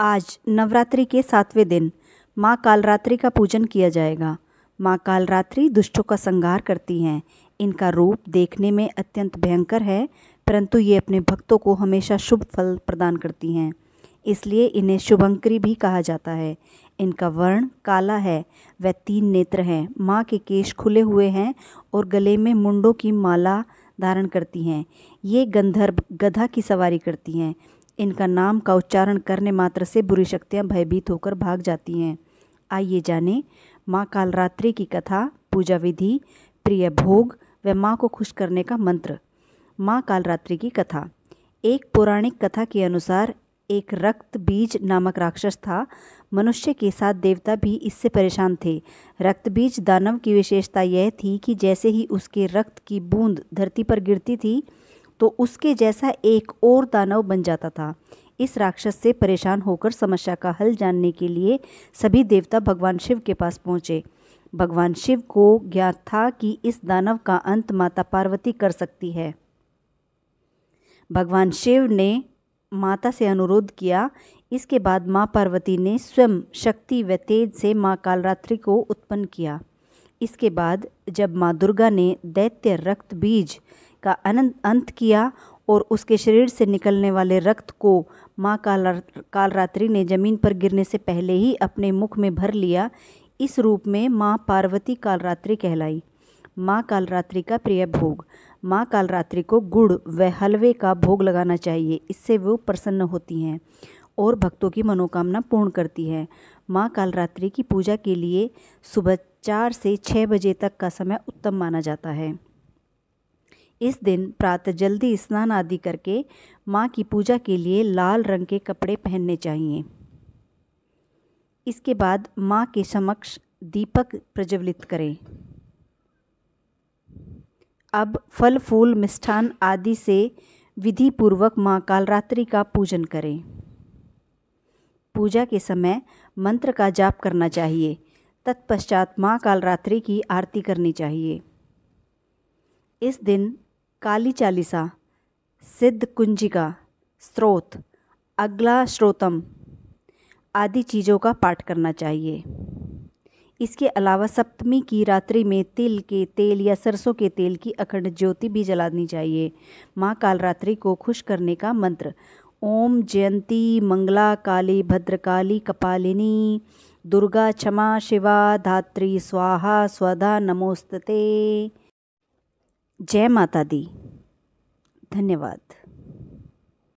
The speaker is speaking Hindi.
आज नवरात्रि के सातवें दिन माँ कालरात्रि का पूजन किया जाएगा माँ कालरात्रि दुष्टों का संहार करती हैं इनका रूप देखने में अत्यंत भयंकर है परंतु ये अपने भक्तों को हमेशा शुभ फल प्रदान करती हैं इसलिए इन्हें शुभंकरी भी कहा जाता है इनका वर्ण काला है वह तीन नेत्र हैं माँ के केश खुले हुए हैं और गले में मुंडों की माला धारण करती हैं ये गंधर्व गधा की सवारी करती हैं इनका नाम का उच्चारण करने मात्र से बुरी शक्तियाँ भयभीत होकर भाग जाती हैं आइए जानें माँ कालरात्रि की कथा पूजा विधि प्रिय भोग व माँ को खुश करने का मंत्र माँ कालरात्रि की कथा एक पौराणिक कथा के अनुसार एक रक्त बीज नामक राक्षस था मनुष्य के साथ देवता भी इससे परेशान थे रक्त बीज दानव की विशेषता यह थी कि जैसे ही उसके रक्त की बूंद धरती पर गिरती थी तो उसके जैसा एक और दानव बन जाता था इस राक्षस से परेशान होकर समस्या का हल जानने के लिए सभी देवता भगवान शिव के पास पहुँचे भगवान शिव को ज्ञात था कि इस दानव का अंत माता पार्वती कर सकती है भगवान शिव ने माता से अनुरोध किया इसके बाद माँ पार्वती ने स्वयं शक्ति व तेज से माँ कालरात्रि को उत्पन्न किया इसके बाद जब माँ दुर्गा ने दैत्य रक्त बीज का अनंत अंत किया और उसके शरीर से निकलने वाले रक्त को माँ काल कालरात्रि ने जमीन पर गिरने से पहले ही अपने मुख में भर लिया इस रूप में माँ पार्वती कालरात्रि कहलाई माँ कालरात्रि का प्रिय भोग माँ कालरात्रि को गुड़ व हलवे का भोग लगाना चाहिए इससे वो प्रसन्न होती हैं और भक्तों की मनोकामना पूर्ण करती है माँ कालरात्रि की पूजा के लिए सुबह चार से छः बजे तक का समय उत्तम माना जाता है इस दिन प्रातः जल्दी स्नान आदि करके माँ की पूजा के लिए लाल रंग के कपड़े पहनने चाहिए इसके बाद माँ के समक्ष दीपक प्रज्वलित करें अब फल फूल मिष्ठान आदि से विधि पूर्वक माँ कालरात्रि का पूजन करें पूजा के समय मंत्र का जाप करना चाहिए तत्पश्चात माँ कालरात्रि की आरती करनी चाहिए इस दिन काली चालीसा सिद्ध कुंजिका स्रोत अगला श्रोतम आदि चीज़ों का पाठ करना चाहिए इसके अलावा सप्तमी की रात्रि में तिल के तेल या सरसों के तेल की अखंड ज्योति भी जलानी चाहिए माँ कालरात्रि को खुश करने का मंत्र ओम जयंती मंगला काली भद्रकाली कपालिनी दुर्गा क्षमा शिवा धात्री स्वाहा स्वधा नमोस्तते जय माता दी धन्यवाद